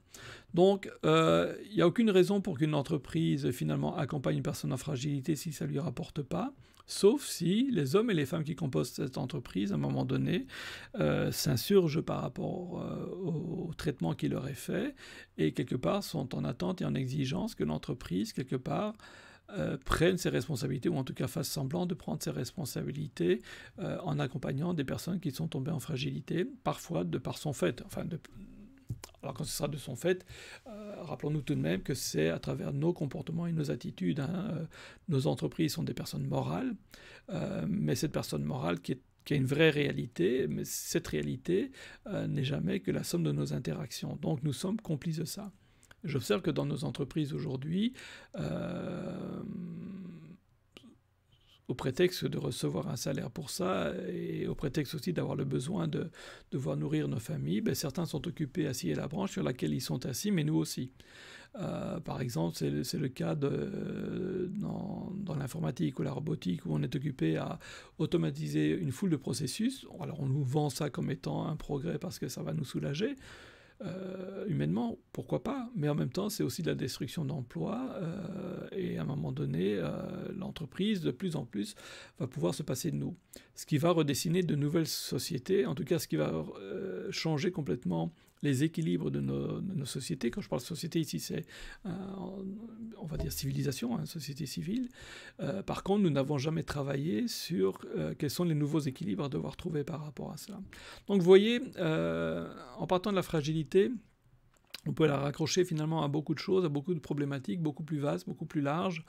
[SPEAKER 1] Donc euh, il n'y a aucune raison pour qu'une entreprise finalement accompagne une personne en fragilité si ça ne lui rapporte pas sauf si les hommes et les femmes qui composent cette entreprise, à un moment donné, euh, s'insurgent par rapport euh, au, traitement qui leur est fait et quelque part sont en attente et en exigence que l'entreprise, quelque part, euh, prenne ses responsabilités ou en tout cas fasse semblant de prendre ses responsabilités en accompagnant des personnes qui sont tombées en fragilité, parfois de par son fait, alors quand ce sera de son fait, euh, rappelons-nous tout de même que c'est à travers nos comportements et nos attitudes. Hein, euh, nos entreprises sont des personnes morales, euh, mais cette personne morale qui, qui a une vraie réalité, mais cette réalité n'est jamais que la somme de nos interactions. Donc nous sommes complices de ça. J'observe que dans nos entreprises aujourd'hui, au prétexte de recevoir un salaire pour ça et au prétexte aussi d'avoir le besoin de devoir nourrir nos familles, ben, certains sont occupés à scier la branche sur laquelle ils sont assis, mais nous aussi. Euh, par exemple, c'est le, cas dans, dans l'informatique ou la robotique où on est occupé à automatiser une foule de processus. Alors on nous vend ça comme étant un progrès parce que ça va nous soulager. Euh, humainement, pourquoi pas, mais en même temps, c'est aussi de la destruction d'emplois, euh, et à un moment donné, euh, l'entreprise, de plus en plus, va pouvoir se passer de nous. Ce qui va redessiner de nouvelles sociétés, en tout cas, ce qui va changer complètement les équilibres de nos, sociétés. Quand je parle société ici, c'est, euh, on va dire, civilisation, hein, société civile. Euh, par contre, nous n'avons jamais travaillé sur euh, quels sont les nouveaux équilibres à devoir trouver par rapport à cela. Donc, vous voyez, en partant de la fragilité, on peut la raccrocher finalement à beaucoup de choses, à beaucoup de problématiques, beaucoup plus vastes, beaucoup plus larges.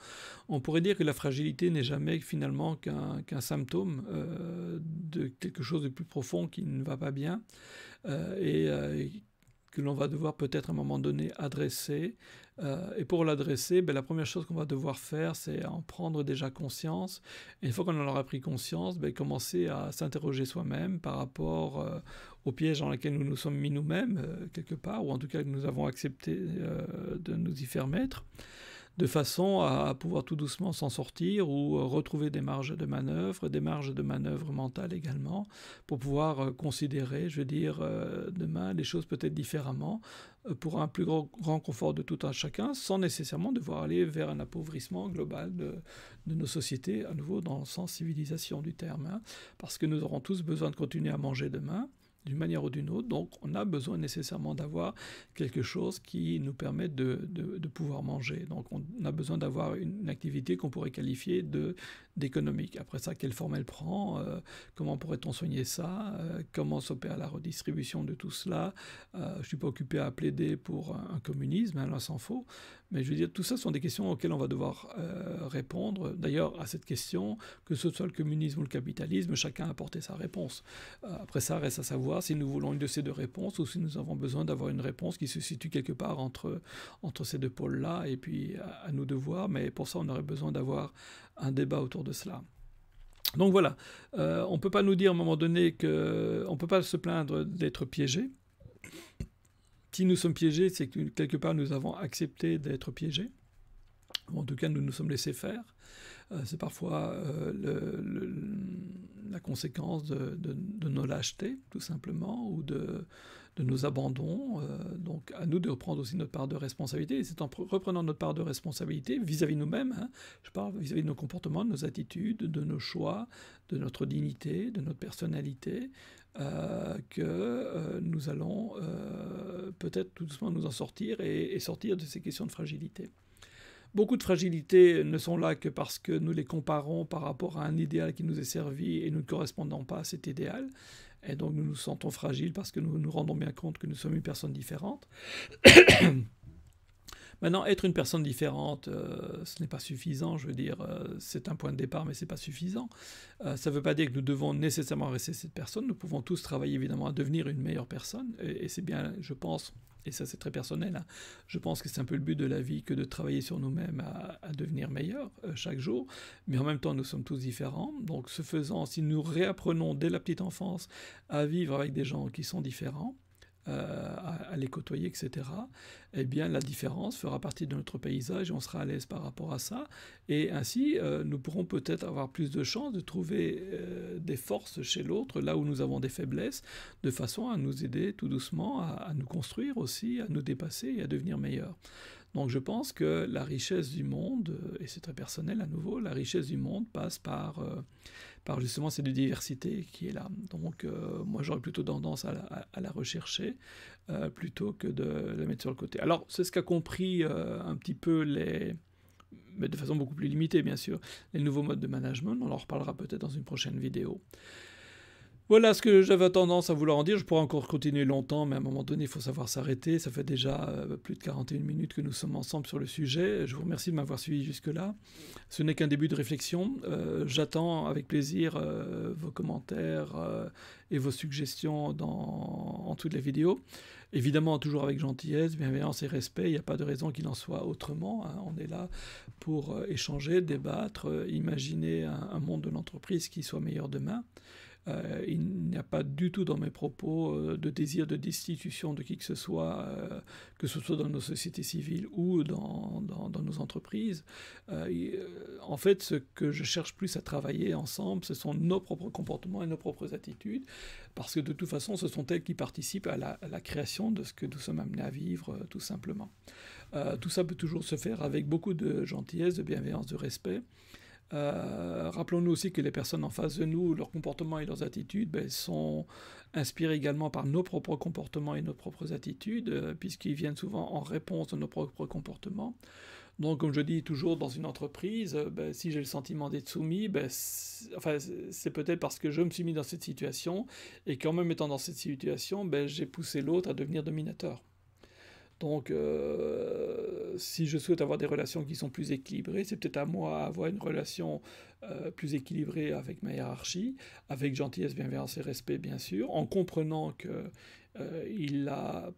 [SPEAKER 1] On pourrait dire que la fragilité n'est jamais finalement qu'un symptôme euh, de quelque chose de plus profond qui ne va pas bien euh, et euh, que l'on va devoir peut-être à un moment donné adresser. Euh, et pour l'adresser, ben, la première chose qu'on va devoir faire, c'est en prendre déjà conscience. Et une fois qu'on en aura pris conscience, ben, commencer à s'interroger soi-même par rapport euh, au piège dans lequel nous nous sommes mis nous-mêmes, euh, quelque part, ou en tout cas que nous avons accepté de nous y faire mettre de façon à pouvoir tout doucement s'en sortir ou euh, retrouver des marges de manœuvre, des marges de manœuvre mentale également, pour pouvoir euh, considérer, je veux dire, euh, demain les choses peut-être différemment, pour un plus grand, confort de tout un chacun, sans nécessairement devoir aller vers un appauvrissement global de, nos sociétés, à nouveau dans le sens civilisation du terme, hein. parce que nous aurons tous besoin de continuer à manger demain d'une manière ou d'une autre. Donc on a besoin nécessairement d'avoir quelque chose qui nous permette de, pouvoir manger. Donc on a besoin d'avoir une activité qu'on pourrait qualifier de, d'économique. Après ça, quelle forme elle prend euh, Comment pourrait-on soigner ça euh, Comment s'opère la redistribution de tout cela euh, Je ne suis pas occupé à plaider pour un, communisme, hein, là s'en faut. Mais je veux dire, tout ça sont des questions auxquelles on va devoir répondre. D'ailleurs, à cette question, que ce soit le communisme ou le capitalisme, chacun a apporté sa réponse. après ça, reste à savoir si nous voulons une de ces deux réponses ou si nous avons besoin d'avoir une réponse qui se situe quelque part entre, entre ces deux pôles-là, et puis à, à, nous de voir, mais pour ça on aurait besoin d'avoir un débat autour de cela. Donc voilà, euh, on ne peut pas nous dire à un moment donné que on peut pas se plaindre d'être piégé. Si nous sommes piégés, c'est que quelque part nous avons accepté d'être piégés. en tout cas, nous nous sommes laissés faire. Euh, c'est parfois euh, la conséquence de, de, nos lâchetés, tout simplement, ou de, de nos abandons. Euh, donc à nous de reprendre aussi notre part de responsabilité. Et c'est en reprenant notre part de responsabilité vis-à-vis nous-mêmes, hein, je parle vis-à-vis de nos comportements, de nos attitudes, de nos choix, de notre dignité, de notre personnalité, euh, que euh, nous allons peut-être tout doucement nous en sortir et sortir de ces questions de fragilité. Beaucoup de fragilités ne sont là que parce que nous les comparons par rapport à un idéal qui nous est servi et nous ne correspondons pas à cet idéal et donc nous nous sentons fragiles parce que nous nous rendons bien compte que nous sommes une personne différente. Maintenant, être une personne différente, euh, ce n'est pas suffisant, je veux dire, euh, c'est un point de départ, mais ce n'est pas suffisant. Euh, ça ne veut pas dire que nous devons nécessairement rester cette personne, nous pouvons tous travailler évidemment à devenir une meilleure personne, et, et c'est bien, je pense, et ça c'est très personnel, hein. je pense que c'est un peu le but de la vie que de travailler sur nous-mêmes à, devenir meilleurs euh, chaque jour, mais en même temps nous sommes tous différents, donc ce faisant, si nous réapprenons dès la petite enfance à vivre avec des gens qui sont différents, euh, à, les côtoyer, etc., eh bien la différence fera partie de notre paysage et on sera à l'aise par rapport à ça. Et ainsi, euh, nous pourrons peut-être avoir plus de chances de trouver euh, des forces chez l'autre, là où nous avons des faiblesses, de façon à nous aider tout doucement à, à nous construire aussi, à nous dépasser et à devenir meilleurs. Donc je pense que la richesse du monde, et c'est très personnel à nouveau, la richesse du monde passe par par justement cette diversité qui est là. Donc euh, moi j'aurais plutôt tendance à la, rechercher euh, plutôt que de la mettre sur le côté. Alors c'est ce qu'a compris euh, un petit peu les mais de façon beaucoup plus limitée bien sûr, les nouveaux modes de management, on en reparlera peut-être dans une prochaine vidéo. Voilà ce que j'avais tendance à vouloir en dire. Je pourrais encore continuer longtemps, mais à un moment donné, il faut savoir s'arrêter. Ça fait déjà euh, plus de 41 minutes que nous sommes ensemble sur le sujet. Je vous remercie de m'avoir suivi jusque-là. Ce n'est qu'un début de réflexion. Euh, j'attends avec plaisir euh, vos commentaires et vos suggestions dans, en toutes les vidéos. Évidemment, toujours avec gentillesse, bienveillance et respect. Il n'y a pas de raison qu'il en soit autrement. Hein. On est là pour échanger, débattre, imaginer un monde de l'entreprise qui soit meilleur demain. Euh, il n'y a pas du tout dans mes propos euh, de désir de destitution de qui que ce soit, euh, que ce soit dans nos sociétés civiles ou dans, nos entreprises. en fait, ce que je cherche plus à travailler ensemble, ce sont nos propres comportements et nos propres attitudes, parce que de toute façon, ce sont elles qui participent à la création de ce que nous sommes amenés à vivre, tout simplement. tout ça peut toujours se faire avec beaucoup de gentillesse, de bienveillance, de respect. Euh, rappelons-nous aussi que les personnes en face de nous, leur comportement et leurs attitudes ben, sont inspirés également par nos propres comportements et nos propres attitudes, euh, puisqu'ils viennent souvent en réponse à nos propres comportements. Donc, comme je dis toujours, dans une entreprise, euh, ben, si j'ai le sentiment d'être soumis, ben, c'est peut-être parce que je me suis mis dans cette situation et qu'en même étant dans cette situation, ben, j'ai poussé l'autre à devenir dominateur. Donc, si je souhaite avoir des relations qui sont plus équilibrées, c'est peut-être à moi d'avoir une relation euh, plus équilibrée avec ma hiérarchie, avec gentillesse, bienveillance et respect, bien sûr, en comprenant que euh, il a,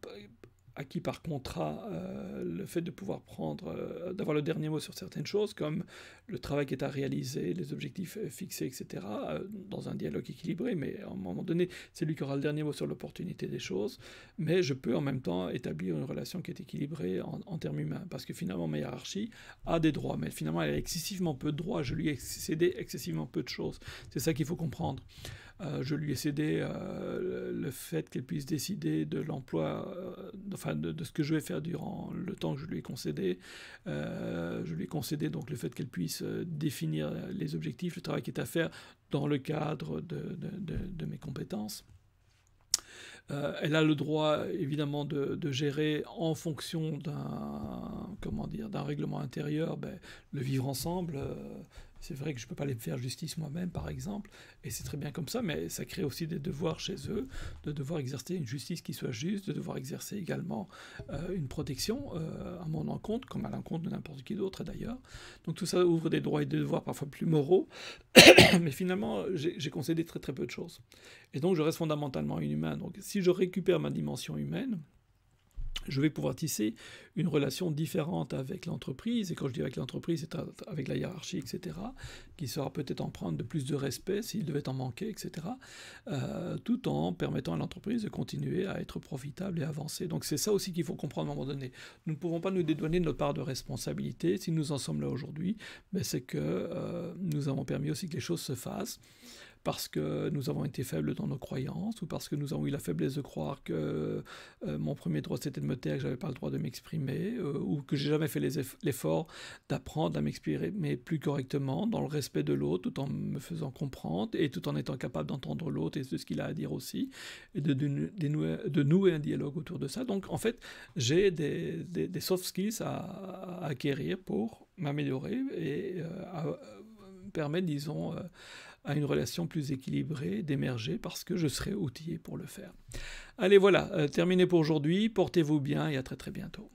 [SPEAKER 1] acquis par contrat euh, le fait de pouvoir prendre, euh, d'avoir le dernier mot sur certaines choses, comme le travail qui est à réaliser, les objectifs euh, fixés, etc., dans un dialogue équilibré, mais à un moment donné, c'est lui qui aura le dernier mot sur l'opportunité des choses, mais je peux en même temps établir une relation qui est équilibrée en, en termes humains, parce que finalement, ma hiérarchie a des droits, mais finalement, elle a excessivement peu de droits, je lui ai cédé excessivement peu de choses. C'est ça qu'il faut comprendre. Euh, je lui ai cédé euh, le fait qu'elle puisse décider de l'emploi, euh, enfin de, ce que je vais faire durant le temps que je lui ai concédé. je lui ai concédé donc le fait qu'elle puisse définir les objectifs, le travail qui est à faire dans le cadre de, mes compétences. elle a le droit évidemment de, gérer en fonction d'un comment dire d'un règlement intérieur ben, le vivre ensemble. C'est vrai que je ne peux pas les faire justice moi-même, par exemple, et c'est très bien comme ça, mais ça crée aussi des devoirs chez eux, de devoir exercer une justice qui soit juste, de devoir exercer également euh, une protection euh, à mon encontre, comme à l'encontre de n'importe qui d'autre d'ailleurs. Donc tout ça ouvre des droits et des devoirs parfois plus moraux, mais finalement, j'ai concédé très très peu de choses. Et donc je reste fondamentalement inhumain. Donc si je récupère ma dimension humaine, je vais pouvoir tisser une relation différente avec l'entreprise, et quand je dis avec l'entreprise, c'est avec la hiérarchie, etc., qui sera peut-être en prendre de plus de respect s'il devait en manquer, etc., euh, tout en permettant à l'entreprise de continuer à être profitable et avancer. Donc c'est ça aussi qu'il faut comprendre à un moment donné. Nous ne pouvons pas nous dédouaner de notre part de responsabilité. Si nous en sommes là aujourd'hui, ben, c'est que euh, nous avons permis aussi que les choses se fassent parce que nous avons été faibles dans nos croyances ou parce que nous avons eu la faiblesse de croire que euh, mon premier droit c'était de me taire, que j'avais pas le droit de m'exprimer euh, ou que j'ai jamais fait l'effort d'apprendre à m'exprimer plus correctement dans le respect de l'autre tout en me faisant comprendre et tout en étant capable d'entendre l'autre et de ce qu'il a à dire aussi et de, de, nouer, un dialogue autour de ça. Donc en fait j'ai des, soft skills à, acquérir pour m'améliorer et euh, permettre disons à une relation plus équilibrée, d'émerger, parce que je serai outillé pour le faire. Allez, voilà, euh, terminé pour aujourd'hui. Portez-vous bien et à très très bientôt.